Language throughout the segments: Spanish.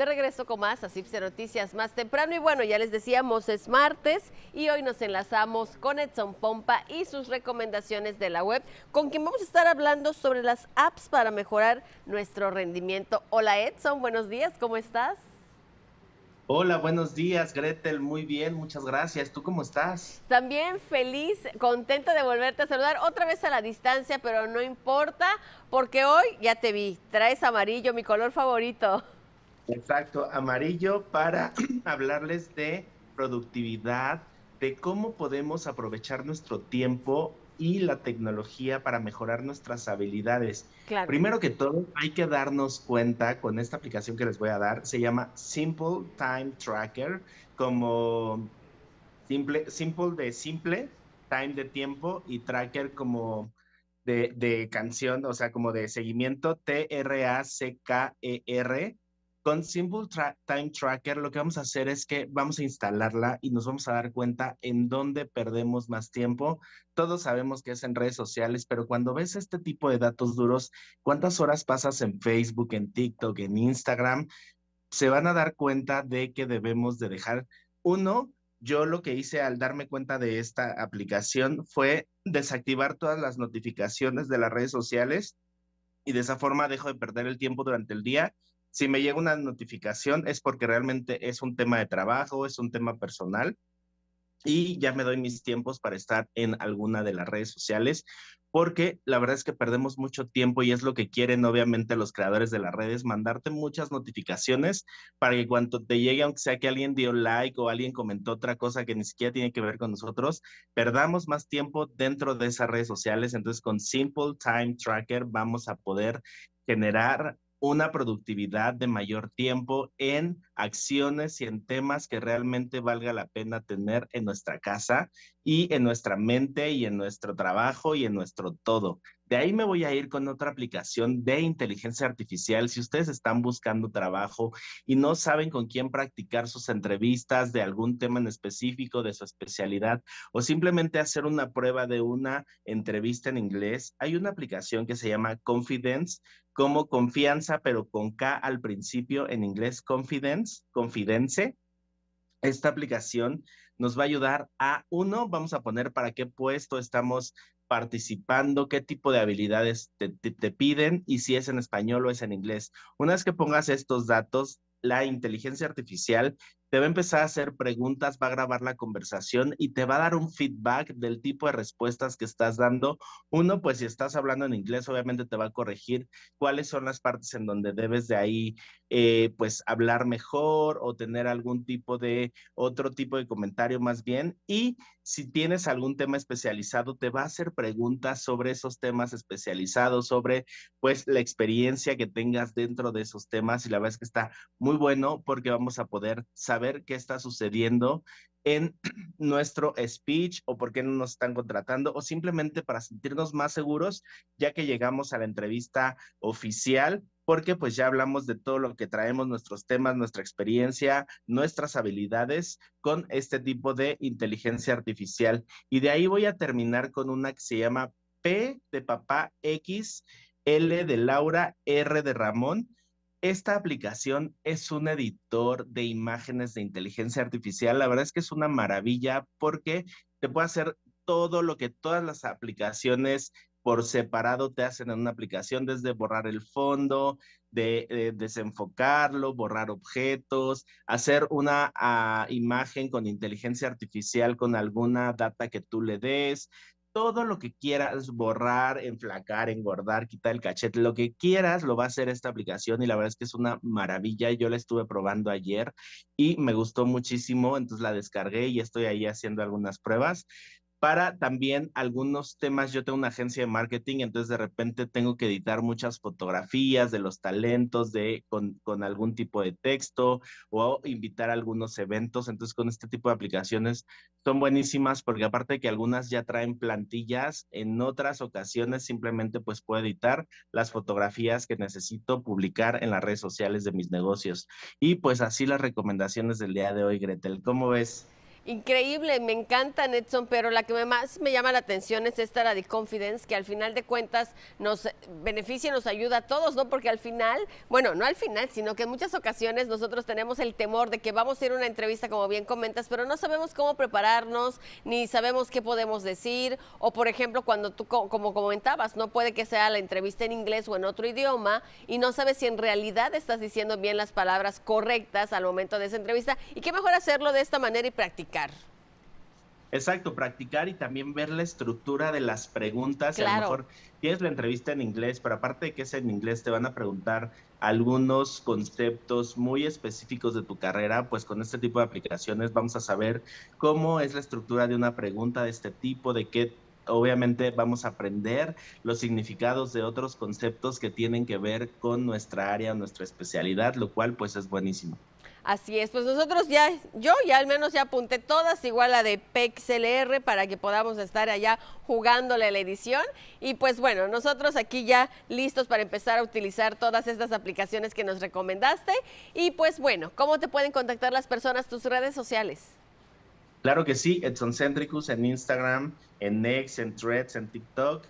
De regreso con más a Cipse Noticias más temprano. Y bueno, ya les decíamos, es martes y hoy nos enlazamos con Edson Pompa y sus recomendaciones de la web, con quien vamos a estar hablando sobre las apps para mejorar nuestro rendimiento. Hola Edson, buenos días, ¿cómo estás? Hola, buenos días, Gretel. Muy bien, muchas gracias. ¿Tú cómo estás? También feliz, contenta de volverte a saludar otra vez a la distancia, pero no importa, porque hoy ya te vi. Traes amarillo, mi color favorito. Exacto, amarillo para hablarles de productividad, de cómo podemos aprovechar nuestro tiempo y la tecnología para mejorar nuestras habilidades. Primero que todo, hay que darnos cuenta con esta aplicación que les voy a dar, se llama Simple Time Tracker, como simple, simple de simple, time de tiempo y tracker como de, canción, o sea, como de seguimiento, T-R-A-C-K-E-R. e r con Simple Time Tracker lo que vamos a hacer es que vamos a instalarla y nos vamos a dar cuenta en dónde perdemos más tiempo. Todos sabemos que es en redes sociales, pero cuando ves este tipo de datos duros, cuántas horas pasas en Facebook, en TikTok, en Instagram, se van a dar cuenta de que debemos de dejar uno. Yo lo que hice al darme cuenta de esta aplicación fue desactivar todas las notificaciones de las redes sociales y de esa forma dejo de perder el tiempo durante el día si me llega una notificación es porque realmente es un tema de trabajo, es un tema personal y ya me doy mis tiempos para estar en alguna de las redes sociales, porque la verdad es que perdemos mucho tiempo y es lo que quieren obviamente los creadores de las redes, mandarte muchas notificaciones para que cuando te llegue, aunque sea que alguien dio like o alguien comentó otra cosa que ni siquiera tiene que ver con nosotros, perdamos más tiempo dentro de esas redes sociales. Entonces con Simple Time Tracker vamos a poder generar una productividad de mayor tiempo en acciones y en temas que realmente valga la pena tener en nuestra casa y en nuestra mente y en nuestro trabajo y en nuestro todo. De ahí me voy a ir con otra aplicación de inteligencia artificial. Si ustedes están buscando trabajo y no saben con quién practicar sus entrevistas de algún tema en específico, de su especialidad, o simplemente hacer una prueba de una entrevista en inglés, hay una aplicación que se llama Confidence como confianza, pero con K al principio, en inglés confidence, confidence. Esta aplicación nos va a ayudar a, uno, vamos a poner para qué puesto estamos participando, qué tipo de habilidades te, te piden y si es en español o es en inglés. Una vez que pongas estos datos, la inteligencia artificial te va a empezar a hacer preguntas, va a grabar la conversación y te va a dar un feedback del tipo de respuestas que estás dando. Uno, pues si estás hablando en inglés, obviamente te va a corregir cuáles son las partes en donde debes de ahí eh, pues hablar mejor o tener algún tipo de otro tipo de comentario más bien. Y si tienes algún tema especializado, te va a hacer preguntas sobre esos temas especializados, sobre pues la experiencia que tengas dentro de esos temas. Y la verdad es que está muy bueno porque vamos a poder saber qué está sucediendo en nuestro speech o por qué no nos están contratando o simplemente para sentirnos más seguros ya que llegamos a la entrevista oficial porque pues ya hablamos de todo lo que traemos, nuestros temas, nuestra experiencia, nuestras habilidades con este tipo de inteligencia artificial. Y de ahí voy a terminar con una que se llama P de papá X, L de Laura, R de Ramón. Esta aplicación es un editor de imágenes de inteligencia artificial. La verdad es que es una maravilla porque te puede hacer todo lo que todas las aplicaciones por separado te hacen en una aplicación desde borrar el fondo, de, eh, desenfocarlo, borrar objetos, hacer una ah, imagen con inteligencia artificial con alguna data que tú le des, todo lo que quieras borrar, enflacar, engordar, quitar el cachete, lo que quieras lo va a hacer esta aplicación y la verdad es que es una maravilla. Yo la estuve probando ayer y me gustó muchísimo, entonces la descargué y estoy ahí haciendo algunas pruebas para también algunos temas. Yo tengo una agencia de marketing, entonces de repente tengo que editar muchas fotografías de los talentos de, con, algún tipo de texto o invitar a algunos eventos. Entonces con este tipo de aplicaciones son buenísimas porque aparte de que algunas ya traen plantillas, en otras ocasiones simplemente pues puedo editar las fotografías que necesito publicar en las redes sociales de mis negocios. Y pues así las recomendaciones del día de hoy, Gretel. ¿Cómo ves? Increíble, me encanta Netson, pero la que más me llama la atención es esta la de Confidence, que al final de cuentas nos beneficia y nos ayuda a todos, ¿no? Porque al final, bueno, no al final, sino que en muchas ocasiones nosotros tenemos el temor de que vamos a ir a una entrevista, como bien comentas, pero no sabemos cómo prepararnos, ni sabemos qué podemos decir, o por ejemplo, cuando tú, como comentabas, no puede que sea la entrevista en inglés o en otro idioma, y no sabes si en realidad estás diciendo bien las palabras correctas al momento de esa entrevista, y qué mejor hacerlo de esta manera y practicar practicar. Exacto, practicar y también ver la estructura de las preguntas. A lo mejor tienes la entrevista en inglés, pero aparte de que es en inglés, te van a preguntar algunos conceptos muy específicos de tu carrera. Pues con este tipo de aplicaciones vamos a saber cómo es la estructura de una pregunta de este tipo, de qué obviamente vamos a aprender los significados de otros conceptos que tienen que ver con nuestra área, nuestra especialidad, lo cual pues es buenísimo. Así es, pues nosotros ya, yo ya al menos ya apunté todas, igual la de PEXLR para que podamos estar allá jugándole a la edición. Y pues bueno, nosotros aquí ya listos para empezar a utilizar todas estas aplicaciones que nos recomendaste. Y pues bueno, ¿cómo te pueden contactar las personas tus redes sociales? Claro que sí, Edson Centricus en Instagram, en Next, en Threads, en TikTok.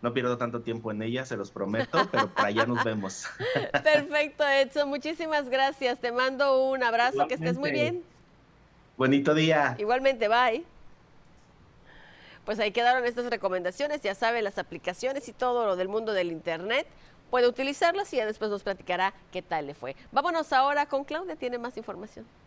No pierdo tanto tiempo en ella, se los prometo, pero para allá nos vemos. Perfecto, Edson. Muchísimas gracias. Te mando un abrazo, que estés muy bien. Bonito día. Igualmente, bye. Pues ahí quedaron estas recomendaciones, ya sabe, las aplicaciones y todo lo del mundo del Internet. Puede utilizarlas y ya después nos platicará qué tal le fue. Vámonos ahora con Claudia, tiene más información.